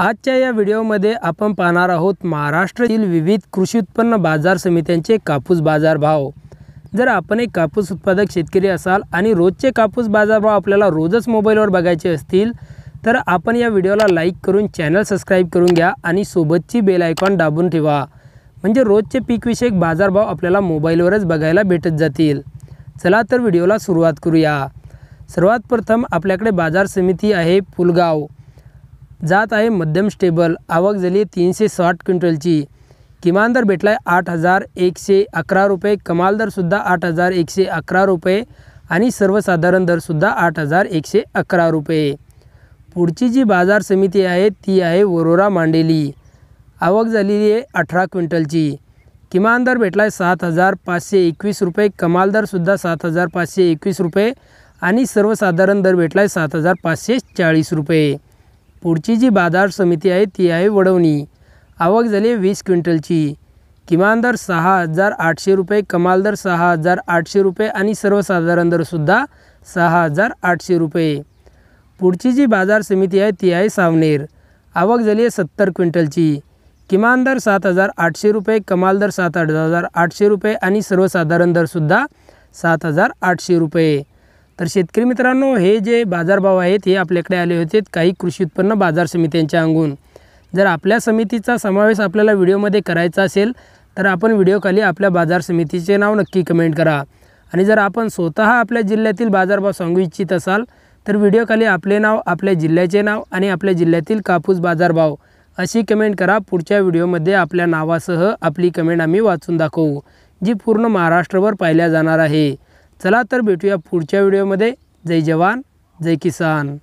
आजच्या या व्हिडिओमध्ये आपण पाहणार आहोत महाराष्ट्रातील विविध कृषी उत्पन्न बाजार समित्यांचे कापूस बाजारभाव जर आपण एक कापूस उत्पादक शेतकरी असाल आणि रोजचे कापूस बाजारभाव आपल्याला रोजच मोबाईलवर बघायचे असतील तर आपण या व्हिडिओला लाईक करून चॅनल सबस्क्राईब करून घ्या आणि सोबतची बेल आयकॉन दाबून ठेवा म्हणजे रोजचे पीकविषयक बाजारभाव आपल्याला मोबाईलवरच बघायला भेटत जातील चला तर व्हिडिओला सुरुवात करूया सर्वात प्रथम आपल्याकडे बाजार समिती आहे पुलगाव जात आहे मध्यम स्टेबल आवक झाली आहे तीनशे साठ क्विंटलची किमान दर भेटला आहे आठ हजार एकशे अकरा रुपये कमाल दरसुद्धा आठ हजार एकशे अकरा रुपये आणि सर्वसाधारण दरसुद्धा आठ हजार एकशे अकरा रुपये पुढची जी बाजार समिती आहे ती आहे वरोरा मांडेली आवक झालेली आहे अठरा क्विंटलची किमान दर भेटला आहे सात हजार पाचशे एकवीस रुपये कमाल दरसुद्धा सात हजार पाचशे एकवीस रुपये आणि सर्वसाधारण दर भेटला आहे सात हजार पाचशे चाळीस रुपये पुढची जी बाजार समिती आहे ती आहे वडवणी आवक झाली आहे वीस क्विंटलची किमान दर सहा हजार आठशे रुपये कमाल दर सहा हजार आठशे रुपये आणि सर्वसाधारण दरसुद्धा सहा हजार आठशे रुपये पुढची जी बाजार समिती आहे ती आहे सावनेर आवक झाली आहे सत्तर क्विंटलची किमान दर सात हजार आठशे रुपये कमाल दर सात हजार आठशे रुपये आणि सर्वसाधारण दरसुद्धा सात हजार आठशे रुपये तर शेतकरी मित्रांनो हे जे बाजारभाव आहेत हे आपल्याकडे आले होते काही कृषी उत्पन्न बाजार समित्यांच्या अंगून जर आपल्या समितीचा समावेश आपल्याला व्हिडिओमध्ये करायचा असेल तर आपण व्हिडिओखाली आपल्या बाजार समितीचे नाव नक्की कमेंट करा आणि जर आपण स्वतः आपल्या जिल्ह्यातील बाजारभाव सांगू इच्छित असाल तर व्हिडिओखाली आपले नाव आपल्या जिल्ह्याचे नाव आणि आपल्या जिल्ह्यातील कापूस बाजारभाव अशी कमेंट करा पुढच्या व्हिडिओमध्ये आपल्या नावासह आपली कमेंट आम्ही वाचून दाखवू जी पूर्ण महाराष्ट्रभर पाहिल्या जाणार आहे चला तर भेटूया पुढच्या व्हिडिओमध्ये जय जवान जय किसान